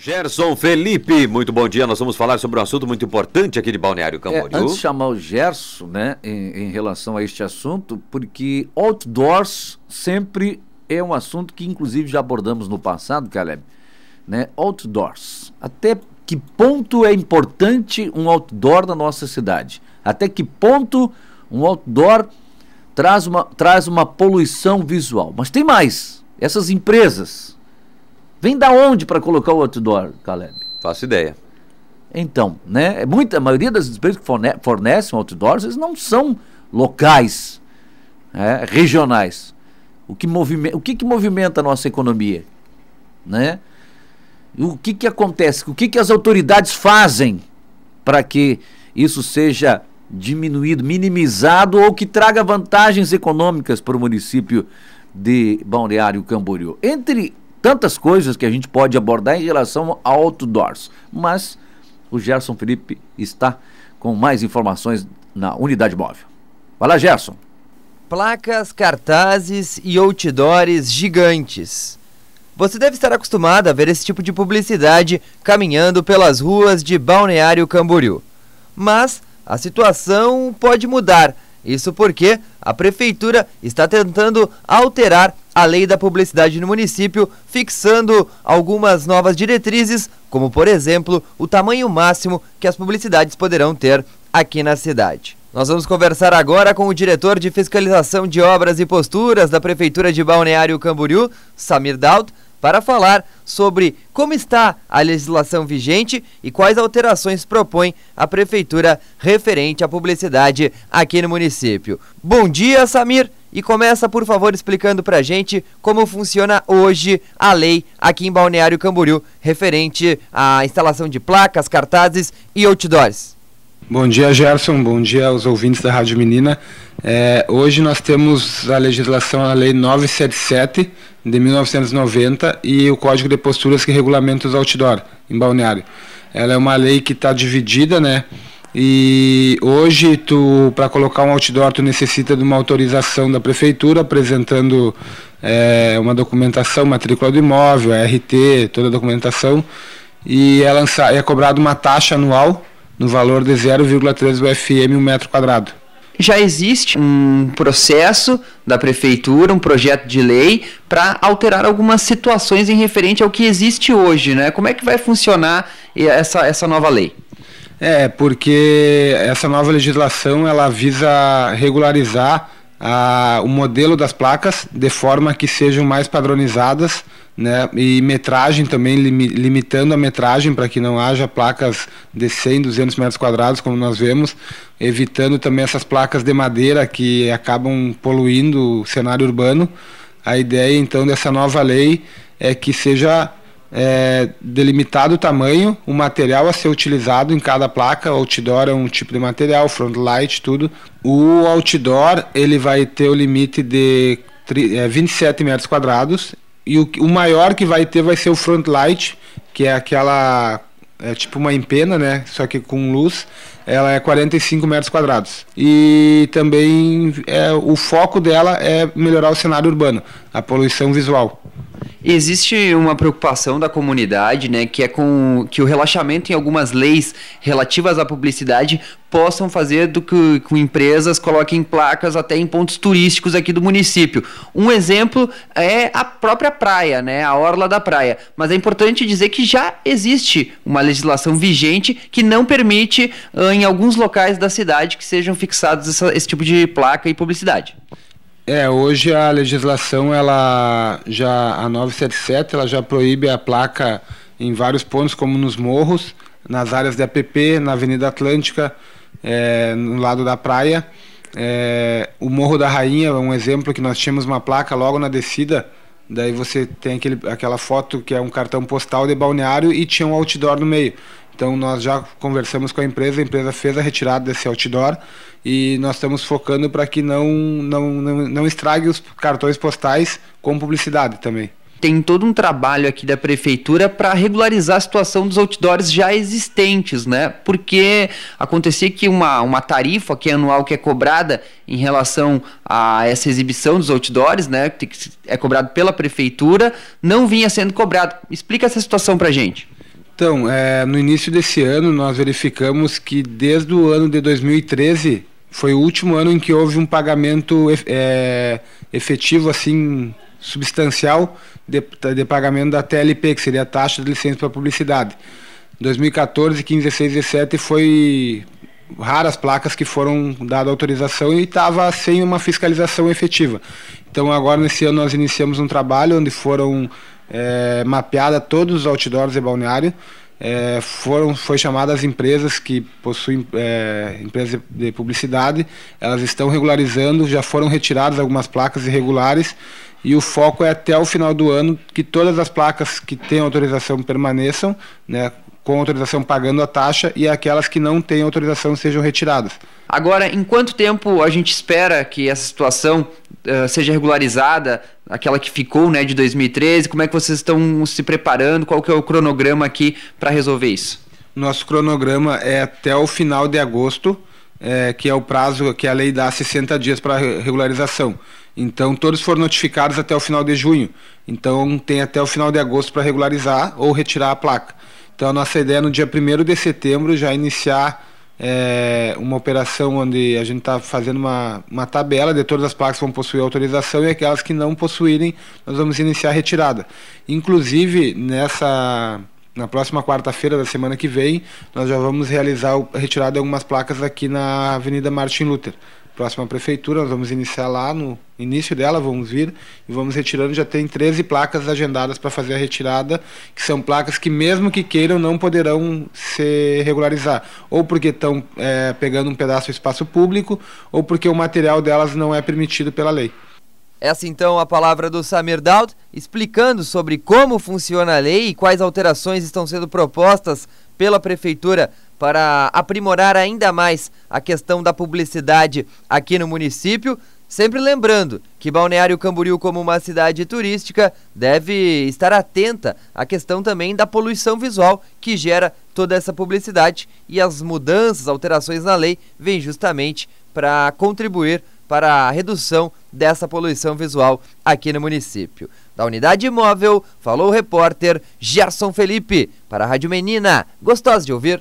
Gerson Felipe, muito bom dia. Nós vamos falar sobre um assunto muito importante aqui de Balneário é, Camboriú. É, antes de chamar o Gerson, né, em, em relação a este assunto, porque outdoors sempre é um assunto que inclusive já abordamos no passado, Caleb, né? Outdoors. Até que ponto é importante um outdoor na nossa cidade? Até que ponto um outdoor traz uma, traz uma poluição visual? Mas tem mais. Essas empresas Vem da onde para colocar o outdoor, Caleb? Faço ideia. Então, né? É muita, a maioria das empresas que fornecem outdoors, eles não são locais, né, regionais. O que, movimenta, o que, que movimenta a nossa economia? Né? O que, que acontece? O que, que as autoridades fazem para que isso seja diminuído, minimizado ou que traga vantagens econômicas para o município de Balneário Camboriú? Entre tantas coisas que a gente pode abordar em relação ao outdoors. Mas o Gerson Felipe está com mais informações na unidade móvel. Vai lá, Gerson. Placas, cartazes e outdoors gigantes. Você deve estar acostumado a ver esse tipo de publicidade caminhando pelas ruas de Balneário Camboriú. Mas a situação pode mudar. Isso porque a prefeitura está tentando alterar a lei da publicidade no município, fixando algumas novas diretrizes, como, por exemplo, o tamanho máximo que as publicidades poderão ter aqui na cidade. Nós vamos conversar agora com o diretor de fiscalização de obras e posturas da Prefeitura de Balneário Camboriú, Samir Daud, para falar sobre como está a legislação vigente e quais alterações propõe a Prefeitura referente à publicidade aqui no município. Bom dia, Samir! E começa, por favor, explicando pra gente como funciona hoje a lei aqui em Balneário Camboriú referente à instalação de placas, cartazes e outdoors. Bom dia, Gerson. Bom dia aos ouvintes da Rádio Menina. É, hoje nós temos a legislação, a Lei 977 de 1990 e o Código de Posturas que regulamenta os outdoor em Balneário. Ela é uma lei que está dividida, né? E hoje tu para colocar um outdoor tu necessita de uma autorização da prefeitura apresentando é, uma documentação, matrícula do imóvel, RT, toda a documentação e é, lançar, é cobrado uma taxa anual no valor de 0,3 UFM um metro quadrado. Já existe um processo da prefeitura, um projeto de lei para alterar algumas situações em referente ao que existe hoje, né? Como é que vai funcionar essa, essa nova lei? É, porque essa nova legislação ela visa regularizar a, o modelo das placas de forma que sejam mais padronizadas né? e metragem também, limitando a metragem para que não haja placas de 100, 200 metros quadrados, como nós vemos, evitando também essas placas de madeira que acabam poluindo o cenário urbano. A ideia então dessa nova lei é que seja é, delimitado o tamanho, o material a ser utilizado em cada placa, o outdoor é um tipo de material, front light, tudo. O outdoor ele vai ter o limite de 27 é, metros quadrados e o, maior que vai ter vai ser o front light, que é aquela é tipo uma empena, né? Só que com luz, ela é 45 metros quadrados. E também é, o foco dela é melhorar o cenário urbano, a poluição visual. Existe uma preocupação da comunidade, né, que é com que o relaxamento em algumas leis relativas à publicidade possam fazer do que, com empresas coloquem placas até em pontos turísticos aqui do município. Um exemplo é a própria praia, né, a orla da praia. Mas é importante dizer que já existe uma legislação vigente que não permite ah, em alguns locais da cidade que sejam fixados essa, esse tipo de placa e publicidade. É, hoje a legislação, ela já a 977, ela já proíbe a placa em vários pontos, como nos morros, nas áreas de APP, na Avenida Atlântica, é, no lado da praia. É, o Morro da Rainha é um exemplo que nós tínhamos uma placa logo na descida, daí você tem aquele, aquela foto que é um cartão postal de balneário e tinha um outdoor no meio. Então nós já conversamos com a empresa, a empresa fez a retirada desse outdoor e nós estamos focando para que não, não, não, não estrague os cartões postais com publicidade também tem todo um trabalho aqui da prefeitura para regularizar a situação dos outdoors já existentes, né? Porque acontecia que uma, uma tarifa que é anual que é cobrada em relação a essa exibição dos outdoors, né? Que é cobrado pela prefeitura, não vinha sendo cobrado. Explica essa situação para gente. Então, é, no início desse ano, nós verificamos que desde o ano de 2013 foi o último ano em que houve um pagamento é, efetivo, assim, substancial de, de, pagamento da TLP, que seria a taxa de licença para publicidade. 2014, 15, 16, 17 foi raras placas que foram dada autorização e estava sem uma fiscalização efetiva. Então agora nesse ano nós iniciamos um trabalho onde foram é, mapeada todos os outdoors e balneário. É, foram foi chamadas empresas que possuem é, empresas de publicidade, elas estão regularizando, já foram retiradas algumas placas irregulares e o foco é até o final do ano que todas as placas que têm autorização permaneçam, né, com autorização pagando a taxa e aquelas que não têm autorização sejam retiradas. Agora, em quanto tempo a gente espera que essa situação uh, seja regularizada, aquela que ficou né, de 2013? Como é que vocês estão se preparando? Qual que é o cronograma aqui para resolver isso? Nosso cronograma é até o final de agosto, é, que é o prazo que a lei dá 60 dias para regularização. Então, todos foram notificados até o final de junho. Então, tem até o final de agosto para regularizar ou retirar a placa. Então a nossa ideia é no dia 1 de setembro já iniciar é, uma operação onde a gente está fazendo uma, uma tabela de todas as placas que vão possuir autorização e aquelas que não possuírem, nós vamos iniciar a retirada. Inclusive, nessa na próxima quarta-feira da semana que vem, nós já vamos realizar a retirada de algumas placas aqui na Avenida Martin Luther próxima prefeitura, nós vamos iniciar lá no início dela, vamos vir e vamos retirando. Já tem 13 placas agendadas para fazer a retirada, que são placas que, mesmo que queiram, não poderão se regularizar, ou porque estão é, pegando um pedaço do espaço público, ou porque o material delas não é permitido pela lei. Essa então é a palavra do Samir Daud, explicando sobre como funciona a lei e quais alterações estão sendo propostas pela Prefeitura para aprimorar ainda mais a questão da publicidade aqui no município. Sempre lembrando que Balneário Camboriú, como uma cidade turística, deve estar atenta à questão também da poluição visual que gera toda essa publicidade e as mudanças, alterações na lei vêm justamente para contribuir para a redução dessa poluição visual aqui no município. Da unidade móvel falou o repórter Gerson Felipe. Para a Rádio Menina, gostosa de ouvir.